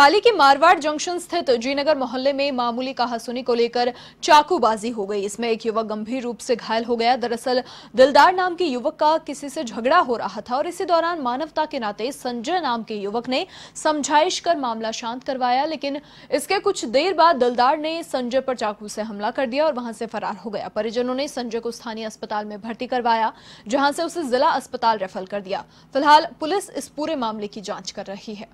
पाली के मारवाड़ जंक्शन स्थित जीनगर मोहल्ले में मामूली कहासुनी को लेकर चाकूबाजी हो गई इसमें एक युवक गंभीर रूप से घायल हो गया दरअसल दिलदार नाम के युवक का किसी से झगड़ा हो रहा था और इसी दौरान मानवता के नाते संजय नाम के युवक ने समझाइश कर मामला शांत करवाया लेकिन इसके कुछ देर बाद दिलदार ने संजय पर चाकू से हमला कर दिया और वहां से फरार हो गया परिजनों ने संजय को स्थानीय अस्पताल में भर्ती करवाया जहां से उसे जिला अस्पताल रेफर कर दिया फिलहाल पुलिस इस पूरे मामले की जांच कर रही है